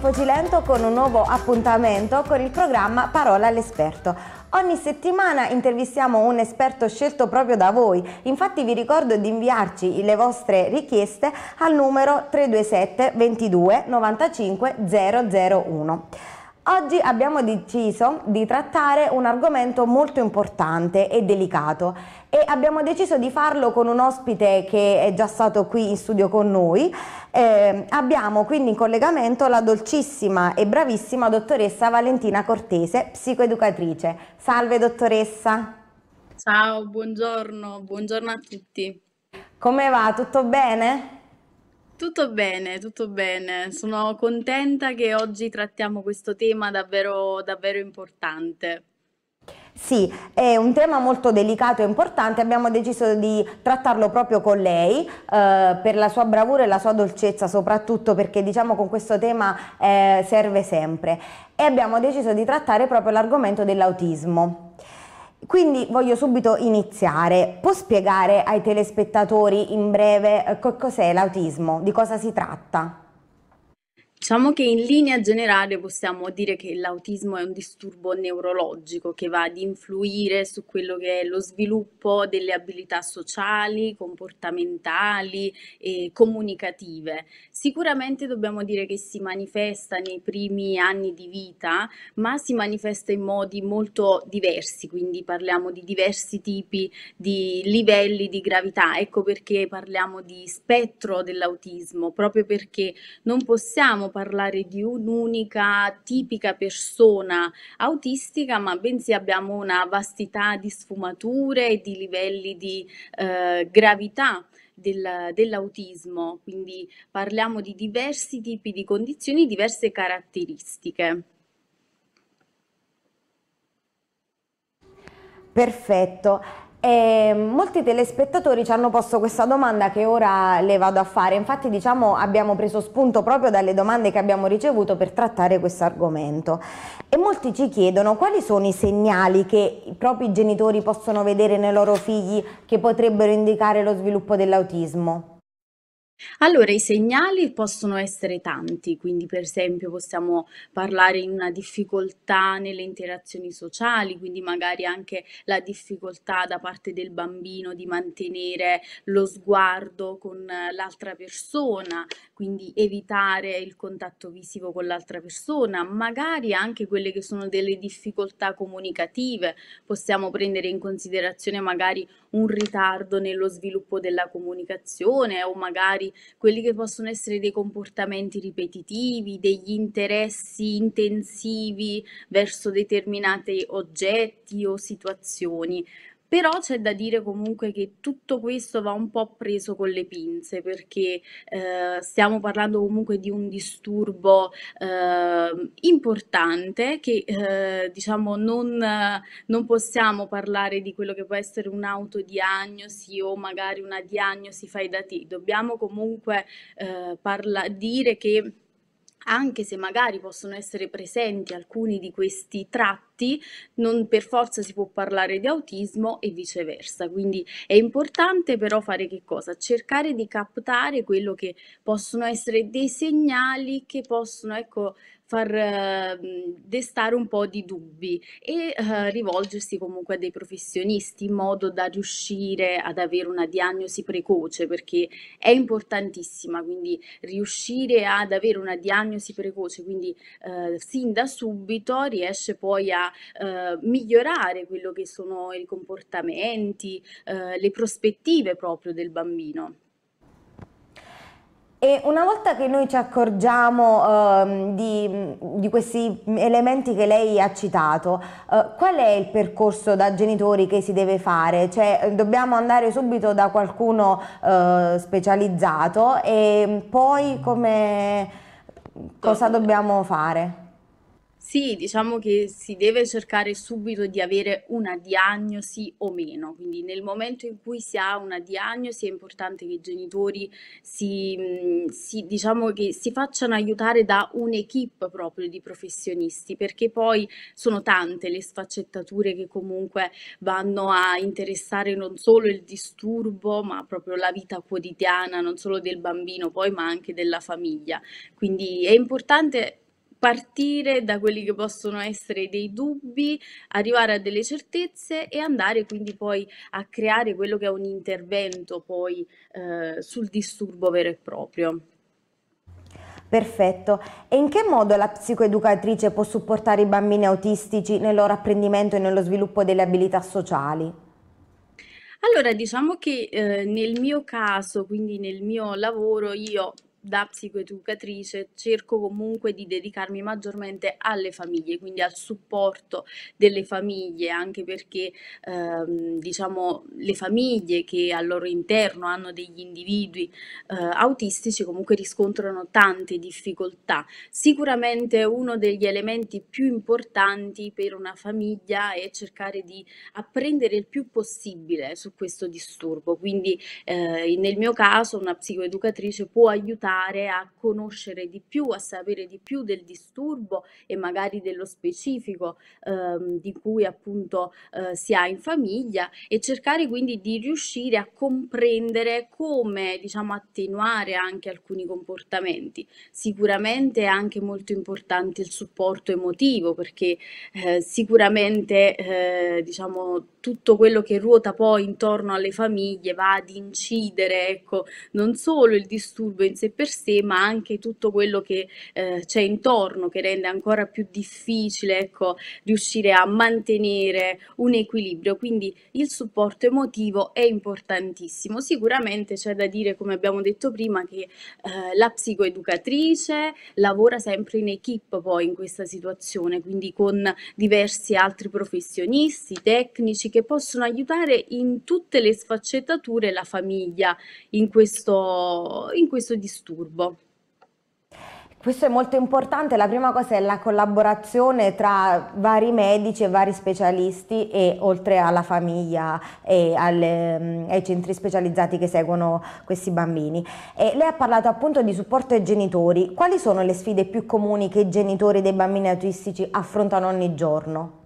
in Fogilento con un nuovo appuntamento con il programma Parola all'esperto. Ogni settimana intervistiamo un esperto scelto proprio da voi, infatti vi ricordo di inviarci le vostre richieste al numero 327 22 95 001. Oggi abbiamo deciso di trattare un argomento molto importante e delicato e abbiamo deciso di farlo con un ospite che è già stato qui in studio con noi. Eh, abbiamo quindi in collegamento la dolcissima e bravissima dottoressa Valentina Cortese, psicoeducatrice. Salve dottoressa. Ciao, buongiorno, buongiorno a tutti. Come va? Tutto bene? Tutto bene, tutto bene. Sono contenta che oggi trattiamo questo tema davvero, davvero importante. Sì, è un tema molto delicato e importante, abbiamo deciso di trattarlo proprio con lei eh, per la sua bravura e la sua dolcezza, soprattutto perché diciamo con questo tema eh, serve sempre. E abbiamo deciso di trattare proprio l'argomento dell'autismo. Quindi voglio subito iniziare. Può spiegare ai telespettatori in breve eh, cos'è l'autismo, di cosa si tratta? Diciamo che in linea generale possiamo dire che l'autismo è un disturbo neurologico che va ad influire su quello che è lo sviluppo delle abilità sociali, comportamentali e comunicative. Sicuramente dobbiamo dire che si manifesta nei primi anni di vita, ma si manifesta in modi molto diversi, quindi parliamo di diversi tipi di livelli di gravità. Ecco perché parliamo di spettro dell'autismo, proprio perché non possiamo parlare di un'unica tipica persona autistica, ma bensì abbiamo una vastità di sfumature e di livelli di eh, gravità del, dell'autismo, quindi parliamo di diversi tipi di condizioni, diverse caratteristiche. Perfetto. E molti telespettatori ci hanno posto questa domanda che ora le vado a fare, infatti diciamo abbiamo preso spunto proprio dalle domande che abbiamo ricevuto per trattare questo argomento e molti ci chiedono quali sono i segnali che i propri genitori possono vedere nei loro figli che potrebbero indicare lo sviluppo dell'autismo. Allora, i segnali possono essere tanti, quindi per esempio possiamo parlare in una difficoltà nelle interazioni sociali, quindi magari anche la difficoltà da parte del bambino di mantenere lo sguardo con l'altra persona, quindi evitare il contatto visivo con l'altra persona, magari anche quelle che sono delle difficoltà comunicative, possiamo prendere in considerazione magari un ritardo nello sviluppo della comunicazione o magari quelli che possono essere dei comportamenti ripetitivi, degli interessi intensivi verso determinati oggetti o situazioni. Però c'è da dire comunque che tutto questo va un po' preso con le pinze, perché eh, stiamo parlando comunque di un disturbo eh, importante che eh, diciamo non, non possiamo parlare di quello che può essere un'autodiagnosi o magari una diagnosi fai da te. Dobbiamo comunque eh, parla- dire che anche se magari possono essere presenti alcuni di questi tratti, non per forza si può parlare di autismo e viceversa. Quindi è importante però fare che cosa? Cercare di captare quello che possono essere dei segnali che possono, ecco, far eh, destare un po' di dubbi e eh, rivolgersi comunque a dei professionisti in modo da riuscire ad avere una diagnosi precoce perché è importantissima, quindi riuscire ad avere una diagnosi precoce, quindi eh, sin da subito riesce poi a eh, migliorare quello che sono i comportamenti, eh, le prospettive proprio del bambino. E una volta che noi ci accorgiamo eh, di, di, questi elementi che lei ha citato, eh, qual è il percorso da genitori che si deve fare? Cioè, eh, dobbiamo andare subito da qualcuno eh, specializzato e poi come, cosa dobbiamo fare? Sì, diciamo che si deve cercare subito di avere una diagnosi o meno, quindi nel momento in cui si ha una diagnosi è importante che i genitori si, mm, si, diciamo che si facciano aiutare da un'equipe proprio di professionisti, perché poi sono tante le sfaccettature che comunque vanno a interessare non solo il disturbo, ma proprio la vita quotidiana, non solo del bambino poi, ma anche della famiglia. Quindi è importante partire da quelli che possono essere dei dubbi, arrivare a delle certezze e andare quindi poi a creare quello che è un intervento poi eh, sul disturbo vero e proprio. Perfetto. E in che modo la psicoeducatrice può supportare i bambini autistici nel loro apprendimento e nello sviluppo delle abilità sociali? Allora, diciamo che eh, nel mio caso, quindi nel mio lavoro, io da psicoeducatrice cerco comunque di dedicarmi maggiormente alle famiglie, quindi al supporto delle famiglie, anche perché ehm, diciamo le famiglie che al loro interno hanno degli individui eh, autistici comunque riscontrano tante difficoltà. Sicuramente uno degli elementi più importanti per una famiglia è cercare di apprendere il più possibile su questo disturbo, quindi eh, nel mio caso una psicoeducatrice può aiutare aiutare a conoscere di più, a sapere di più del disturbo e magari dello specifico ehm, di cui appunto eh, si ha in famiglia e cercare quindi di riuscire a comprendere come diciamo attenuare anche alcuni comportamenti. Sicuramente è anche molto importante il supporto emotivo perché eh, sicuramente eh, diciamo tutto quello che ruota poi intorno alle famiglie va ad incidere, ecco, non solo il disturbo in sé per sé, ma anche tutto quello che eh, c'è intorno, che rende ancora più difficile ecco, riuscire a mantenere un equilibrio. Quindi il supporto emotivo è importantissimo. Sicuramente c'è da dire, come abbiamo detto prima, che eh, la psicoeducatrice lavora sempre in equip poi in questa situazione, quindi con diversi altri professionisti, tecnici che possono aiutare in tutte le sfaccettature la famiglia in questo, in questo disturbo disturbo. Questo è molto importante, la prima cosa è la collaborazione tra vari medici e vari specialisti e oltre alla famiglia e alle, mm, ai centri specializzati che seguono questi bambini. E lei ha parlato appunto di supporto ai genitori, quali sono le sfide più comuni che i genitori dei bambini autistici affrontano ogni giorno?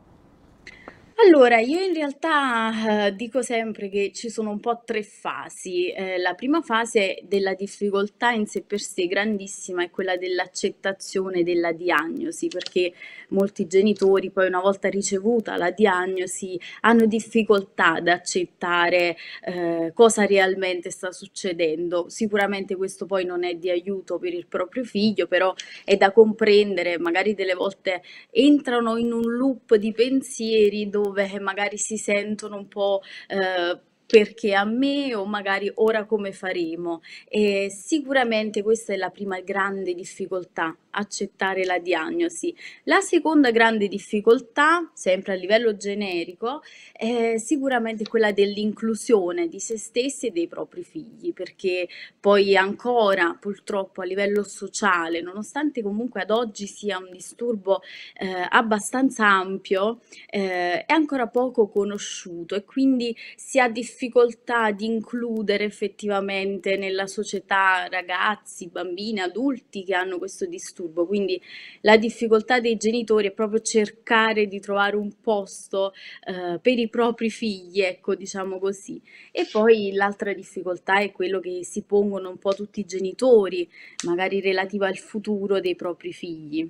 Allora, io in realtà, eh, dico sempre che ci sono un po' tre fasi. Ehm, la prima fase della difficoltà in sé per sé grandissima è quella dell'accettazione della diagnosi, perché molti genitori poi una volta ricevuta la diagnosi hanno difficoltà ad accettare, ehm, cosa realmente sta succedendo. Sicuramente questo poi non è di aiuto per il proprio figlio, però è da comprendere, magari delle volte entrano in un loop di pensieri dove dove magari si sentono un po' eh, perché a me o magari ora come faremo. Eh, sicuramente questa è la prima grande difficoltà, accettare la diagnosi. La seconda grande difficoltà, sempre a livello generico, è sicuramente quella dell'inclusione di se stessi e dei propri figli, perché poi ancora purtroppo a livello sociale, nonostante comunque ad oggi sia un disturbo eh, abbastanza ampio, eh, è ancora poco conosciuto e quindi si ha difficoltà difficoltà di includere effettivamente nella società ragazzi, bambini, adulti che hanno questo disturbo, quindi la difficoltà dei genitori è proprio cercare di trovare un posto eh, per i propri figli, ecco diciamo così. E poi l'altra difficoltà è quello che si pongono un po' tutti i genitori, magari relativa al futuro dei propri figli.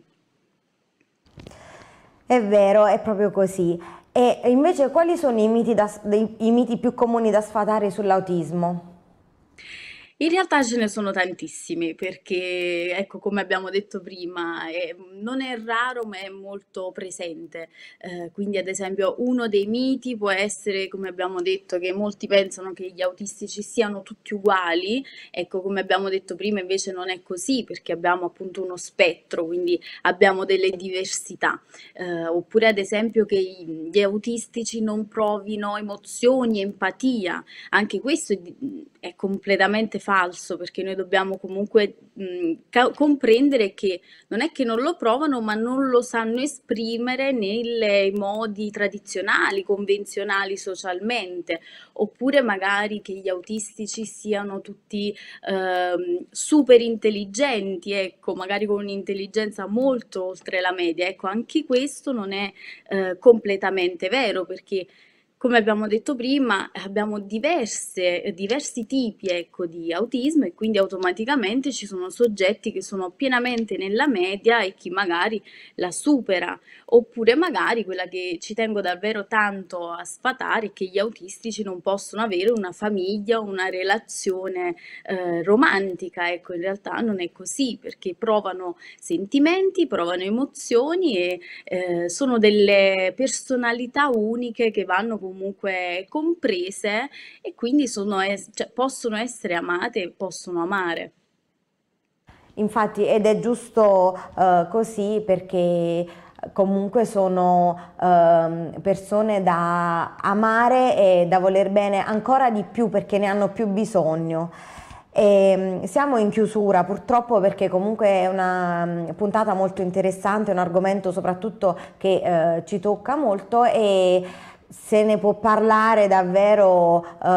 È vero, è proprio così. E invece quali sono i miti, da, i miti più comuni da sfatare sull'autismo? In realtà ce ne sono tantissimi perché, ecco, come abbiamo detto prima, è- non è raro ma è molto presente. Eh, quindi, ad esempio, uno dei miti può essere, come abbiamo detto, che molti pensano che gli autistici siano tutti uguali. Ecco, come abbiamo detto prima, invece non è così perché abbiamo appunto uno spettro, quindi abbiamo delle diversità. Eh, oppure, ad esempio, che gli autistici non provino emozioni, empatia. Anche questo è è completamente falso perché noi dobbiamo comunque mh, mhmm, ca- comprendere che non è che non lo provano ma non lo sanno esprimere nei modi tradizionali, convenzionali socialmente oppure magari che gli autistici siano tutti eh, super intelligenti, ecco, magari con un'intelligenza molto oltre la media, ecco, anche questo non è eh, completamente vero perché come abbiamo detto prima, abbiamo diverse, diversi tipi ecco, di autismo e quindi automaticamente ci sono soggetti che sono pienamente nella media e chi magari la supera, oppure magari quella che ci tengo davvero tanto a sfatare è che gli autistici non possono avere una famiglia, una relazione eh, romantica, ecco in realtà non è così perché provano sentimenti, provano emozioni e eh, sono delle personalità uniche che vanno con comunque comprese e quindi sono, cioè, possono essere amate e possono amare. Infatti, ed è giusto uh, così perché comunque sono eh, persone da amare e da voler bene ancora di più perché ne hanno più bisogno. E ehm, siamo in chiusura purtroppo perché comunque è una mm, puntata molto interessante, un argomento soprattutto che eh, ci tocca molto e se ne può parlare davvero eh,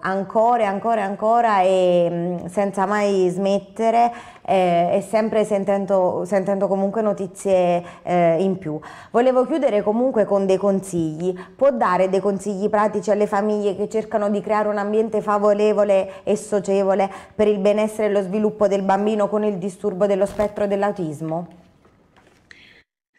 ancora e ancora e ancora e mm, senza mai smettere eh, e sempre sentendo, sentendo comunque notizie eh, in più. Volevo chiudere comunque con dei consigli. Può dare dei consigli pratici alle famiglie che cercano di creare un ambiente favorevole e socievole per il benessere e lo sviluppo del bambino con il disturbo dello spettro dell'autismo?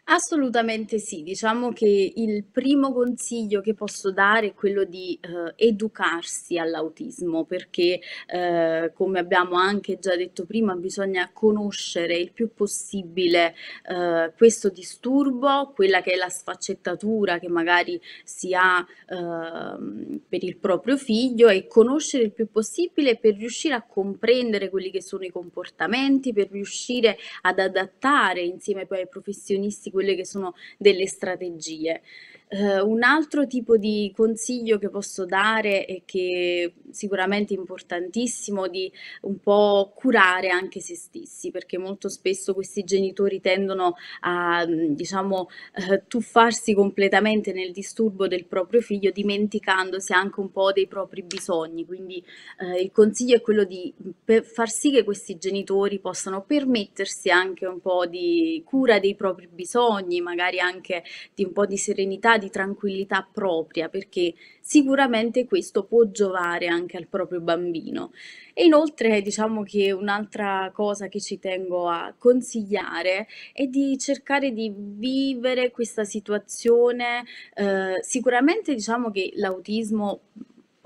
Assolutamente sì, diciamo che il primo consiglio che posso dare è quello di eh, educarsi all'autismo perché eh, come abbiamo anche già detto prima bisogna conoscere il più possibile eh, questo disturbo, quella che è la sfaccettatura che magari si ha ehm, per il proprio figlio e conoscere il più possibile per riuscire a comprendere quelli che sono i comportamenti, per riuscire ad adattare insieme poi ai professionisti quelle che sono delle strategie. Uh, un altro tipo di consiglio che posso dare e che sicuramente importantissimo di un po' curare anche se stessi, perché molto spesso questi genitori tendono a mm, diciamo eh, tuffarsi completamente nel disturbo del proprio figlio, dimenticandosi anche un po' dei propri bisogni. Quindi eh, il consiglio è quello di mm, far sì che questi genitori possano permettersi anche un po' di cura dei propri bisogni, magari anche di un po' di serenità, di tranquillità propria, perché sicuramente questo può giovare anche anche al proprio bambino. E inoltre diciamo che un'altra cosa che ci tengo a consigliare è di cercare di vivere questa situazione. Eh, sicuramente diciamo che l'autismo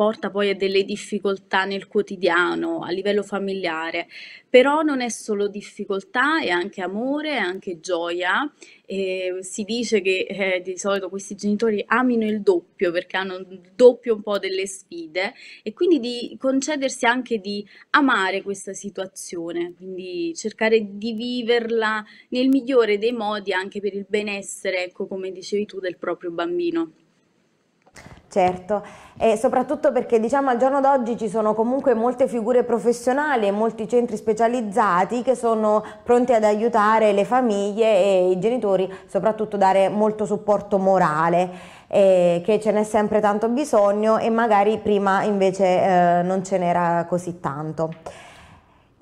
porta poi a delle difficoltà nel quotidiano, a livello familiare, però non è solo difficoltà, è anche amore, è anche gioia. Eh, si dice che eh, di solito questi genitori amino il doppio perché hanno il doppio un po' delle sfide e quindi di concedersi anche di amare questa situazione, quindi cercare di viverla nel migliore dei modi anche per il benessere, ecco come dicevi tu, del proprio bambino. Certo, e soprattutto perché diciamo al giorno d'oggi ci sono comunque molte figure professionali e molti centri specializzati che sono pronti ad aiutare le famiglie e i genitori, soprattutto dare molto supporto morale, eh, che ce n'è sempre tanto bisogno e magari prima invece eh, non ce n'era così tanto.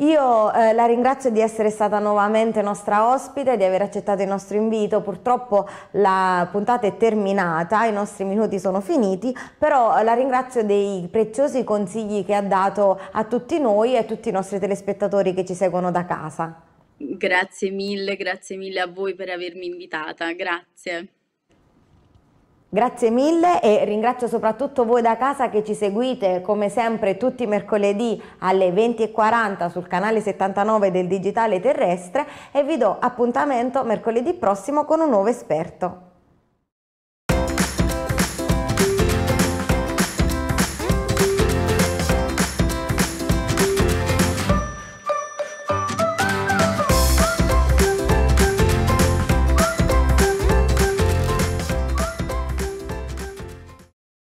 Io eh, la ringrazio di essere stata nuovamente nostra ospite, di aver accettato il nostro invito. Purtroppo la puntata è terminata, i nostri minuti sono finiti, però eh, la ringrazio dei preziosi consigli che ha dato a tutti noi e a tutti i nostri telespettatori che ci seguono da casa. Grazie mille, grazie mille a voi per avermi invitata, grazie. Grazie mille e ringrazio soprattutto voi da casa che ci seguite come sempre tutti i mercoledì alle 20.40 sul canale 79 del Digitale Terrestre e vi do appuntamento mercoledì prossimo con un nuovo esperto.